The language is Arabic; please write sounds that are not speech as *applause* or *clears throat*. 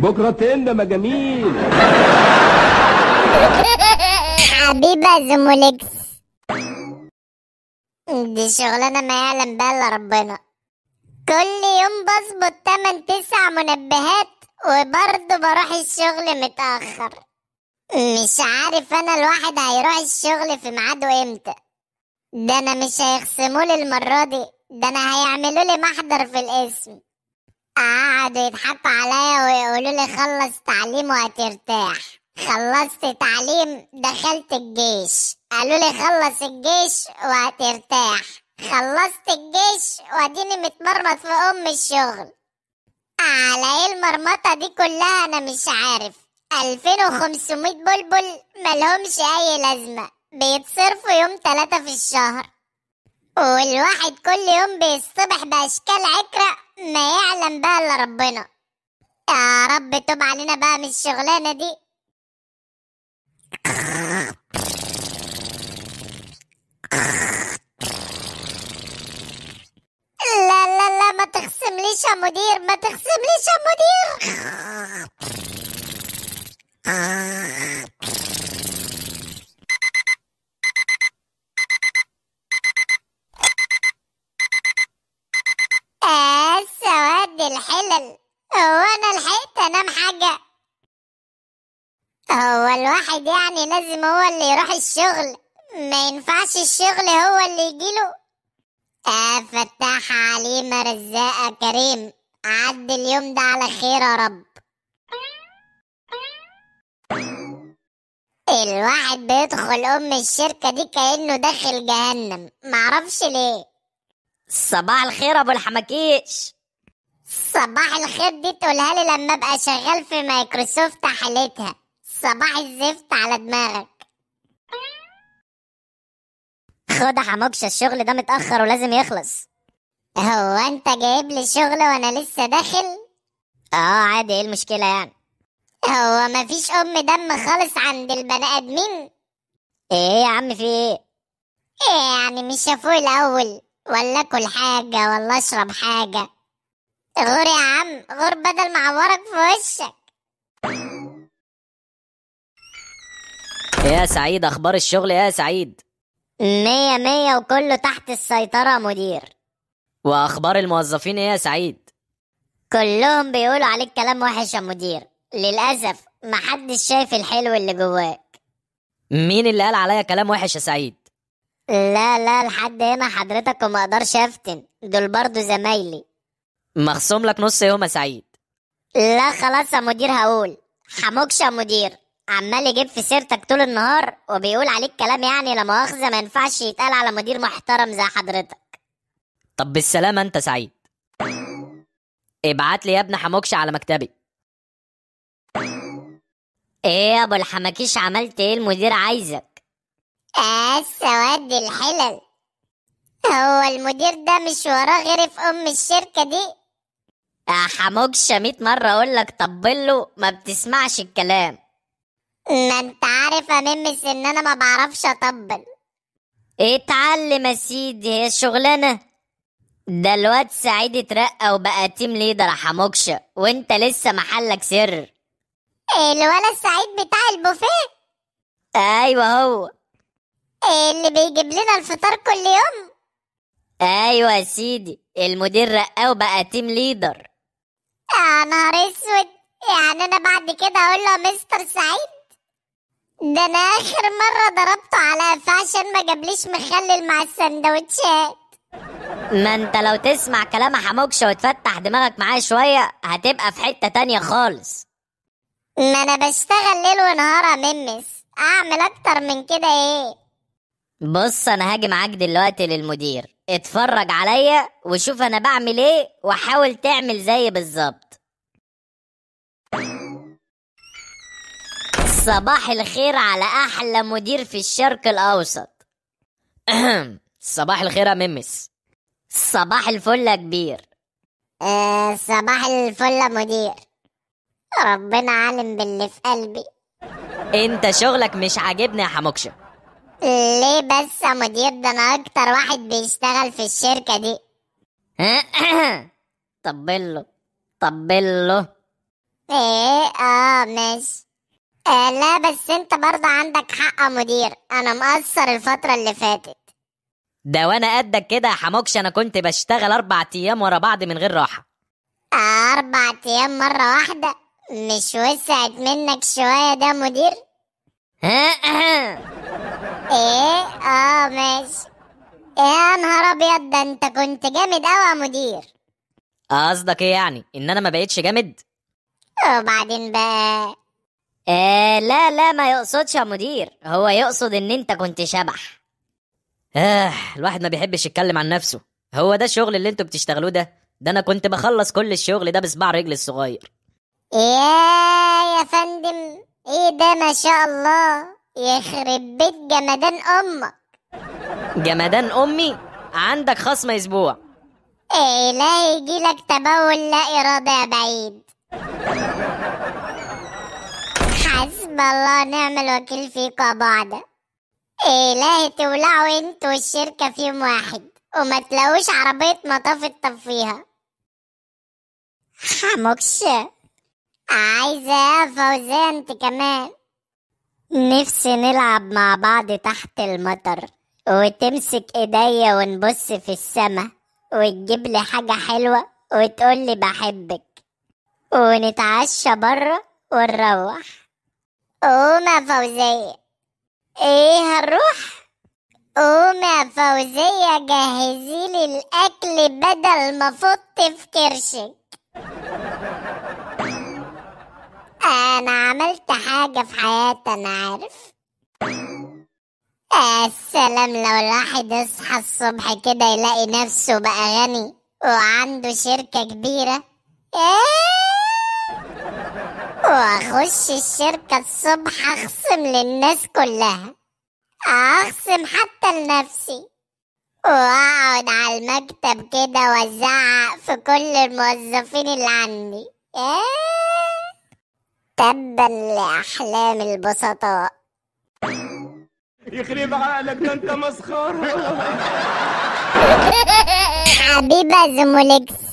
بكرة تندم ما جميل حبيبة زمولكس دي شغلانة ما يعلم بها الا ربنا كل يوم بظبط تمن تسع منبهات وبرضه بروح الشغل متأخر مش عارف انا الواحد هيروح الشغل في ميعاده امتى ده انا مش هيخصمولي المرة دي ده انا هيعملولي محضر في الاسم قعدوا يضحكوا عليا ويقولوا لي خلص تعليم وهترتاح خلصت تعليم دخلت الجيش قالوا لي خلص الجيش وهترتاح خلصت الجيش واديني متمرمط في ام الشغل على ايه المرمطة دي كلها انا مش عارف 2500 بلبل ملهمش اي لازمة بيتصرفوا يوم تلاتة في الشهر والواحد كل يوم بيصبح بأشكال عكرة ما يعلم بها إلا ربنا يا رب توب علينا بقى من الشغلانة دي لا لا لا ما تخصمليش يا مدير ما تخصمليش يا مدير كلام حاجة هو الواحد يعني لازم هو اللي يروح الشغل ما ينفعش الشغل هو اللي يجيله آه فتاح علي رزاقة كريم عد اليوم ده على خير يا رب الواحد بيدخل أم الشركة دي كأنه داخل جهنم معرفش ليه صباح الخير أبو الحمكيش صباح الخير دي تقولها لي لما ابقى شغال في مايكروسوفت حالتها صباح الزفت على دماغك خد حموكش الشغل ده متأخر ولازم يخلص هو انت جايب لي شغل وانا لسه داخل اه عادي ايه المشكلة يعني هو مفيش ام دم خالص عند البني ادمين ايه يا عم في ايه ايه يعني مش شافوه الاول ولا اكل حاجة ولا اشرب حاجة غور يا عم غور بدل ما اعورك في وشك يا سعيد اخبار الشغل يا سعيد مية مية وكله تحت السيطرة يا مدير واخبار الموظفين إيه يا سعيد كلهم بيقولوا عليك كلام وحش يا مدير للاسف محدش شايف الحلو اللي جواك مين اللي قال عليا كلام وحش يا سعيد لا لا لحد هنا حضرتك وما اقدرش افتن دول برضو زمايلي مخصوم لك نص يوم يا سعيد لا خلاص يا مدير هقول حموكش يا مدير عمال يجيب في سيرتك طول النهار وبيقول عليك كلام يعني لا مؤاخذه ما ينفعش يتقال على مدير محترم زي حضرتك طب بالسلامه انت سعيد ابعت لي يا ابن حموكش على مكتبي ايه يا ابو الحماكيش عملت ايه المدير عايزك اه سواد الحلل هو المدير ده مش وراه غير في ام الشركه دي حموكشة ميت مرة اقول لك طبله ما بتسمعش الكلام ما انت عارف يا ممس ان انا ما بعرفش اطبل اتعلم يا سيدي هي الشغلانة ده الواد سعيد اترقى وبقى تيم ليدر حموكشة وانت لسه محلك سر الولد السعيد بتاع البوفيه ايوه هو اللي بيجيب لنا الفطار كل يوم ايوه يا سيدي المدير رقاه وبقى تيم ليدر يا نهار اسود يعني انا بعد كده اقول له مستر سعيد ده انا اخر مره ضربته على قفاه عشان ما جابليش مخلل مع السندوتشات ما انت لو تسمع كلام حموكش وتفتح دماغك معاه شويه هتبقى في حته تانية خالص ما انا بشتغل ليل ونهار يا ممس اعمل اكتر من كده ايه بص انا هاجي معاك دلوقتي للمدير اتفرج عليا وشوف انا بعمل ايه وحاول تعمل زي بالظبط صباح الخير على احلى مدير في الشرق الاوسط *clears throat* صباح الخير يا ممس صباح الفل يا كبير أه صباح الفل يا مدير ربنا عالم باللي في قلبي انت شغلك مش عاجبني يا حموكشه ليه بس يا مدير ده انا اكتر واحد بيشتغل في الشركة دي *coughs* طبله طبله ايه اه ماشي آه لا بس انت برضه عندك حق يا مدير انا مقصر الفترة اللي فاتت ده وانا قدك كده يا حموكش انا كنت بشتغل اربع ايام ورا بعض من غير راحة آه اربع ايام مرة واحدة مش وسعت منك شوية ده يا مدير *coughs* ايه اه ماشي ايه يا نهار ابيض ده انت كنت جامد قوي يا مدير قصدك ايه يعني ان انا ما بقتش جامد آه، وبعدين بقى آه لا لا ما يقصدش يا مدير هو يقصد ان انت كنت شبح آه الواحد ما بيحبش يتكلم عن نفسه هو ده الشغل اللي انتوا بتشتغلوه ده ده انا كنت بخلص كل الشغل ده بصباع رجلي الصغير يا يا فندم ايه ده ما شاء الله يخرب بيت جمدان امك جمدان امي عندك خصم اسبوع ايه لا يجيلك تبول لا اراده يا بعيد حسب الله نعم الوكيل فيك بعد ايه لا تولعوا انتوا والشركه في يوم واحد وما تلاقوش عربيه مطاف تطفيها حموكش عايزه يا فوزيه انت كمان نفسي نلعب مع بعض تحت المطر وتمسك ايديا ونبص في السما وتجيب لي حاجة حلوة وتقول لي بحبك ونتعشى بره ونروح قوم يا فوزية ايه هنروح قوم يا فوزية جهزيلي الأكل بدل ما فط في كرشك انا عملت حاجة في حياتي انا عارف السلام لو الواحد يصحى الصبح كده يلاقي نفسه بقى غني وعنده شركة كبيرة إيه؟ واخش الشركة الصبح اخصم للناس كلها اخصم حتى لنفسي واقعد على المكتب كده وازعق في كل الموظفين اللي عندي ايه تبا لأحلام البسطاء يخرب عقلك ده انت مسخره حبيبة زمولكس